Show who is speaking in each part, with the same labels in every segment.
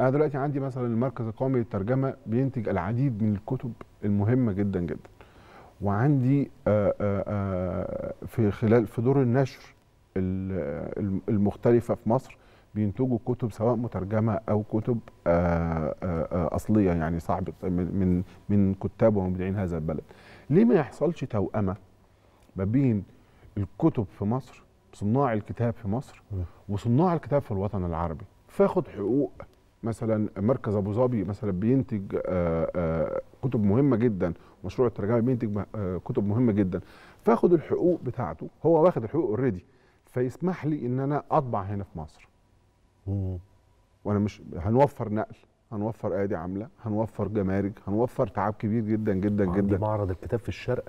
Speaker 1: انا دلوقتي عندي مثلا المركز القومي للترجمه بينتج العديد من الكتب المهمه جدا جدا وعندي آآ آه، آآ آه، آه، في خلال في دور النشر المختلفه في مصر بينتجوا كتب سواء مترجمه او كتب آآ اصليه يعني صاحب من من كتاب ومبدعين هذا البلد ليه ما يحصلش توأمه ما بين الكتب في مصر صناع الكتاب في مصر وصناع الكتاب في الوطن العربي فاخد حقوق مثلا مركز ابو ظبي مثلا بينتج آه، آه، كتب مهمه جدا مشروع الترجمه بينتج آه، كتب مهمه جدا فاخد الحقوق بتاعته هو واخد الحقوق اوريدي فيسمح لي ان انا اطبع هنا في مصر وانا مش هنوفر نقل هنوفر ايادي عامله هنوفر جمارك هنوفر تعب كبير جدا جدا جدا معرض الكتاب في الشرق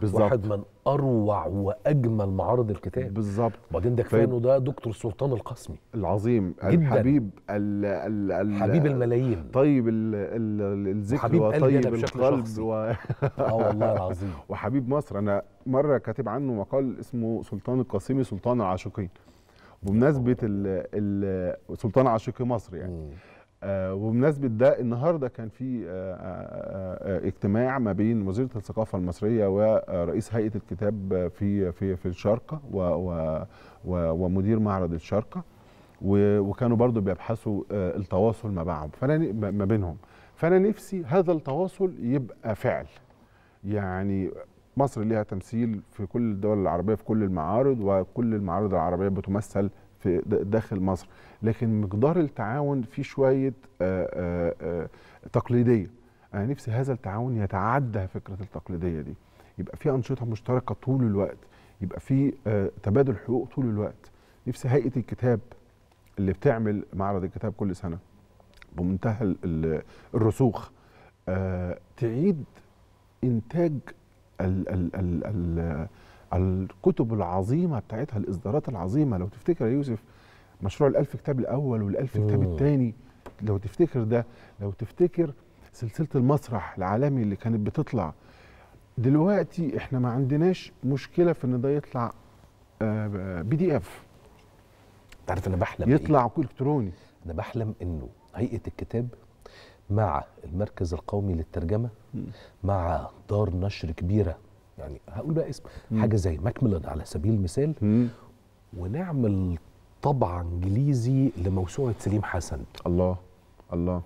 Speaker 1: بالظبط واحد من اروع واجمل معارض الكتاب بالظبط وبعدين ده كفايه طيب. انه
Speaker 2: ده دكتور سلطان القاسمي
Speaker 1: العظيم جداً. الحبيب ال ال ال حبيب الملايين طيب ال ال الذكر حبيب وطيب القلب و... اه والله العظيم وحبيب مصر انا مره كاتب عنه مقال اسمه سلطان القاسمي سلطان العاشقين بمناسبه ال ال سلطان عاشقي مصر يعني م. آه، وبمناسبه ده النهارده كان في آه، آه، اجتماع ما بين وزيره الثقافه المصريه ورئيس هيئه الكتاب في في في الشارقه ومدير معرض الشارقه وكانوا برضو بيبحثوا التواصل ما بعضهم فانا ما بينهم فانا نفسي هذا التواصل يبقى فعل يعني مصر ليها تمثيل في كل الدول العربيه في كل المعارض وكل المعارض العربيه بتمثل في داخل مصر لكن مقدار التعاون فيه شويه آه، آه، آه، تقليديه انا نفسي هذا التعاون يتعدى فكره التقليديه دي يبقى في انشطه مشتركه طول الوقت يبقى في تبادل حقوق طول الوقت نفسي هيئه الكتاب اللي بتعمل معرض الكتاب كل سنه بمنتهى الرسوخ تعيد انتاج الـ الـ الـ الكتب العظيمه بتاعتها الاصدارات العظيمه لو تفتكر يا يوسف مشروع الألف كتاب الأول والألف كتاب الثاني لو تفتكر ده لو تفتكر سلسلة المسرح العالمي اللي كانت بتطلع دلوقتي احنا ما عندناش مشكلة في ان ده يطلع آه، بي دي اف تعرف انا بحلم يطلع إيه؟ الكتروني انا بحلم انه
Speaker 2: هيئة الكتاب مع المركز القومي للترجمة مع دار نشر كبيرة يعني هقول بقى اسم مم. حاجه زي ماكميلان على سبيل المثال مم. ونعمل طبع انجليزي لموسوعه سليم حسن الله الله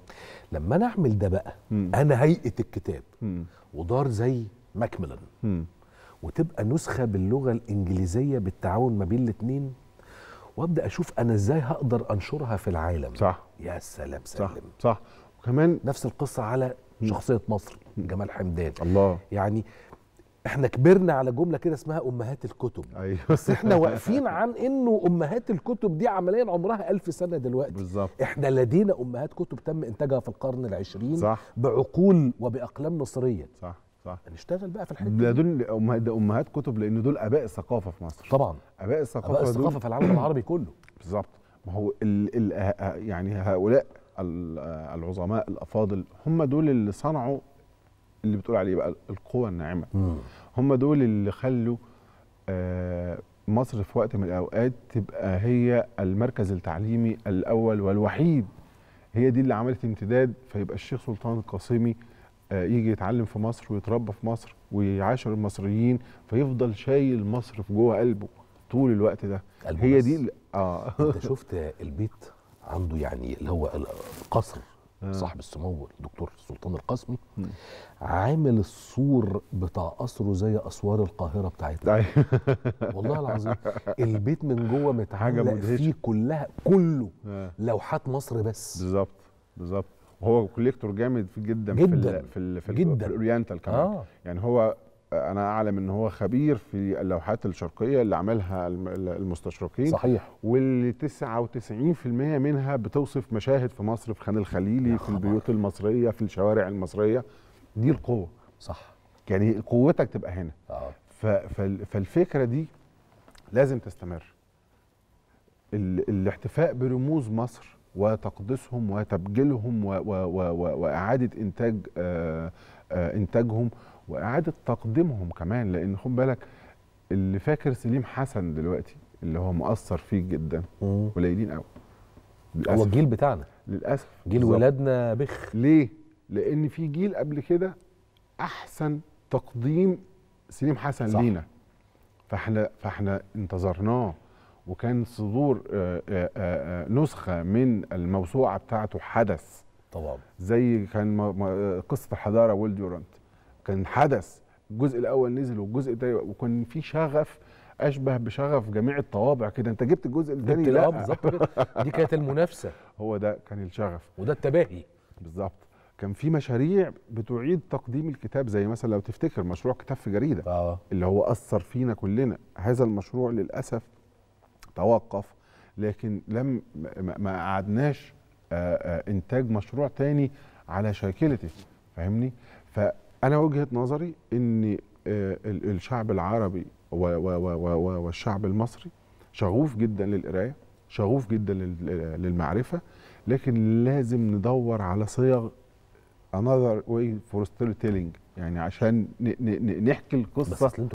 Speaker 2: لما انا اعمل ده بقى مم. انا هيئه الكتاب مم. ودار زي ماكميلان وتبقى نسخه باللغه الانجليزيه بالتعاون ما بين الاثنين وابدا اشوف انا ازاي هقدر انشرها في العالم صح يا سلام سلم صح, صح. وكمان نفس القصه على شخصيه مصر جمال حمدان الله يعني احنا كبرنا على جمله كده اسمها امهات الكتب ايوه بس احنا واقفين عن انه امهات الكتب دي عمليا عمرها ألف سنه دلوقتي بالظبط احنا لدينا امهات كتب تم انتاجها في القرن العشرين صح بعقول وباقلام مصريه صح
Speaker 1: صح نشتغل بقى في الحته ده دول ده امهات كتب لان دول اباء الثقافه في مصر طبعا اباء الثقافه اباء الثقافه في العالم العربي كله بالظبط ما هو ال ال يعني هؤلاء العظماء الافاضل هم دول اللي صنعوا اللي بتقول عليه بقى القوى الناعمه هم دول اللي خلوا آه، مصر في وقت من الاوقات تبقى هي المركز التعليمي الاول والوحيد هي دي اللي عملت امتداد فيبقى الشيخ سلطان القاسمي آه، يجي يتعلم في مصر ويتربى في مصر ويعاشر المصريين فيفضل شايل مصر في جوه قلبه طول الوقت ده هي دي اه انت شفت
Speaker 2: البيت عنده يعني اللي هو القصر آه. صاحب السمو الدكتور سلطان القاسمي عامل السور بتاع قصره زي اسوار القاهره بتاعتنا أيوه. والله العظيم البيت
Speaker 1: من جوه متعلق فيه كلها كله آه. لوحات مصر بس بالظبط بالظبط هو كوليكتور جامد جدا, جدا في الـ في الـ جداً في الاورينتال كمان آه. يعني هو انا اعلم ان هو خبير في اللوحات الشرقيه اللي عملها المستشرقين صحيح واللي 99% منها بتوصف مشاهد في مصر في خان الخليلي في البيوت المصريه في الشوارع المصريه دي القوه صح يعني قوتك تبقى هنا آه. ف فالفكره دي لازم تستمر الاحتفاء برموز مصر وتقديسهم وتبجيلهم واعاده انتاج آآ آه، آآ آه، انتاجهم واعاده تقديمهم كمان لان خد بالك اللي فاكر سليم حسن دلوقتي اللي هو مؤثر فيه جدا قليلين قوي هو الجيل بتاعنا للاسف جيل بالزبط. ولادنا بخ ليه؟ لان في جيل قبل كده احسن تقديم سليم حسن صح. لينا فاحنا فاحنا انتظرناه وكان صدور آآ آه، آآ آه، آه، نسخه من الموسوعه بتاعته حدث طبعا زي كان قصه الحضاره ويل ديورانت كان حدث الجزء الاول نزل والجزء الثاني وكان في شغف اشبه بشغف جميع الطوابع كده انت جبت الجزء الثاني لا بالظبط دي كانت المنافسه هو ده كان الشغف وده التباهي بالظبط كان في مشاريع بتعيد تقديم الكتاب زي مثلا لو تفتكر مشروع كتاب في جريده آه. اللي هو اثر فينا كلنا هذا المشروع للاسف توقف لكن لم ما قعدناش آه، آه، انتاج مشروع تاني على شاكلته فاهمني ف انا وجهه نظري ان آه، الشعب العربي والشعب المصري شغوف جدا للقرايه شغوف جدا للمعرفه لكن لازم ندور على صيغ another way for storytelling يعني عشان نحكي القصه